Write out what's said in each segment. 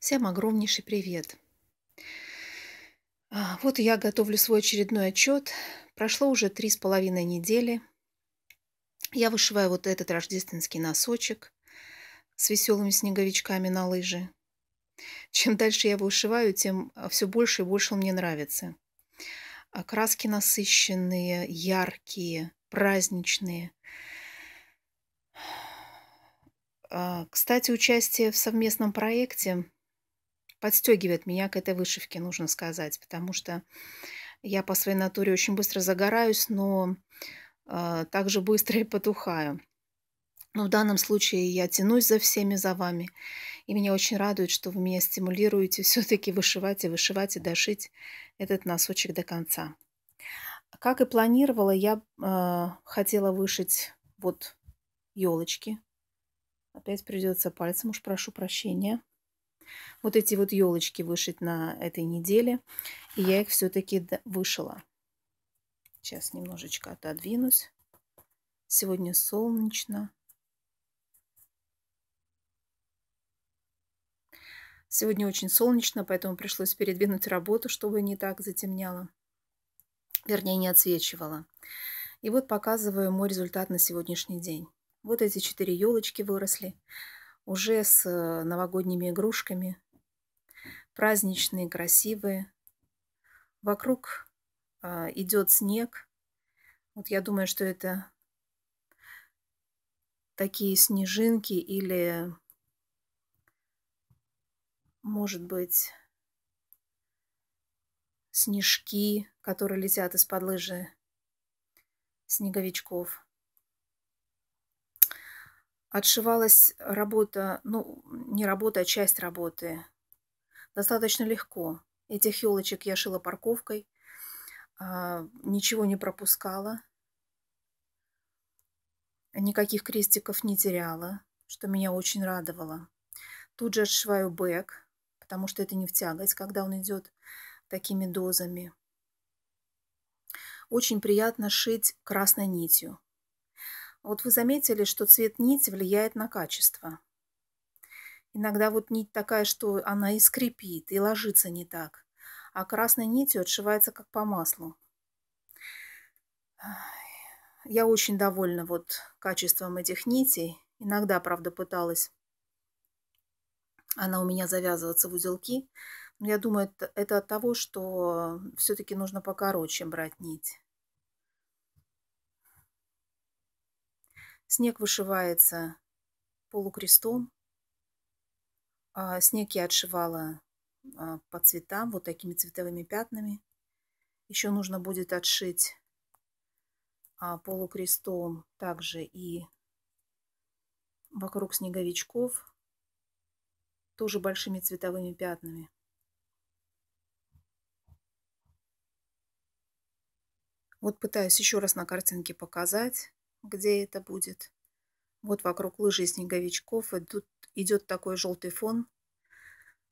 Всем огромнейший привет! А, вот я готовлю свой очередной отчет. Прошло уже три с половиной недели. Я вышиваю вот этот рождественский носочек с веселыми снеговичками на лыжи. Чем дальше я его вышиваю, тем а, все больше и больше он мне нравится. А, краски насыщенные, яркие, праздничные. Кстати, участие в совместном проекте подстегивает меня к этой вышивке, нужно сказать, потому что я по своей натуре очень быстро загораюсь, но э, также быстро и потухаю. Но в данном случае я тянусь за всеми, за вами. И меня очень радует, что вы меня стимулируете все-таки вышивать и вышивать и дошить этот носочек до конца. Как и планировала, я э, хотела вышить вот елочки. Опять придется пальцем, уж прошу прощения вот эти вот елочки вышить на этой неделе. И я их все-таки вышила. Сейчас немножечко отодвинусь. Сегодня солнечно. Сегодня очень солнечно, поэтому пришлось передвинуть работу, чтобы не так затемняло. Вернее, не отсвечивало. И вот показываю мой результат на сегодняшний день. Вот эти четыре елочки выросли уже с э, новогодними игрушками, праздничные, красивые. Вокруг а, идет снег. Вот я думаю, что это такие снежинки или, может быть, снежки, которые летят из-под лыжи снеговичков. Отшивалась работа, ну, не работа, а часть работы. Достаточно легко. Этих елочек я шила парковкой, а, ничего не пропускала, никаких крестиков не теряла, что меня очень радовало. Тут же отшиваю бэк, потому что это не в тягость, когда он идет такими дозами. Очень приятно шить красной нитью. Вот вы заметили, что цвет нити влияет на качество. Иногда вот нить такая, что она и скрипит, и ложится не так. А красной нитью отшивается как по маслу. Я очень довольна вот качеством этих нитей. Иногда, правда, пыталась она у меня завязываться в узелки. Но я думаю, это, это от того, что все-таки нужно покороче брать нить. Снег вышивается полукрестом. А снег я отшивала а, по цветам, вот такими цветовыми пятнами. Еще нужно будет отшить а, полукрестом также и вокруг снеговичков, тоже большими цветовыми пятнами. Вот пытаюсь еще раз на картинке показать где это будет. Вот вокруг лыжи снеговичков идут, идет такой желтый фон,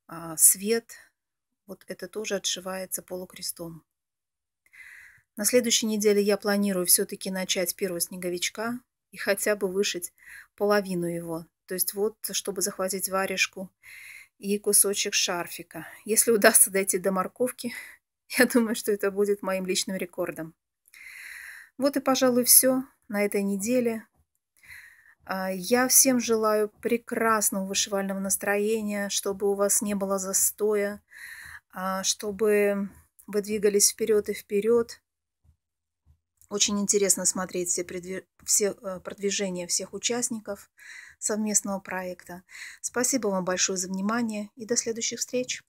а, свет. Вот это тоже отшивается полукрестом. На следующей неделе я планирую все-таки начать первого снеговичка и хотя бы вышить половину его. То есть вот, чтобы захватить варежку и кусочек шарфика. Если удастся дойти до морковки, я думаю, что это будет моим личным рекордом. Вот и, пожалуй, все на этой неделе. А, я всем желаю прекрасного вышивального настроения, чтобы у вас не было застоя, а, чтобы вы двигались вперед и вперед. Очень интересно смотреть все, все э, продвижения всех участников совместного проекта. Спасибо вам большое за внимание и до следующих встреч!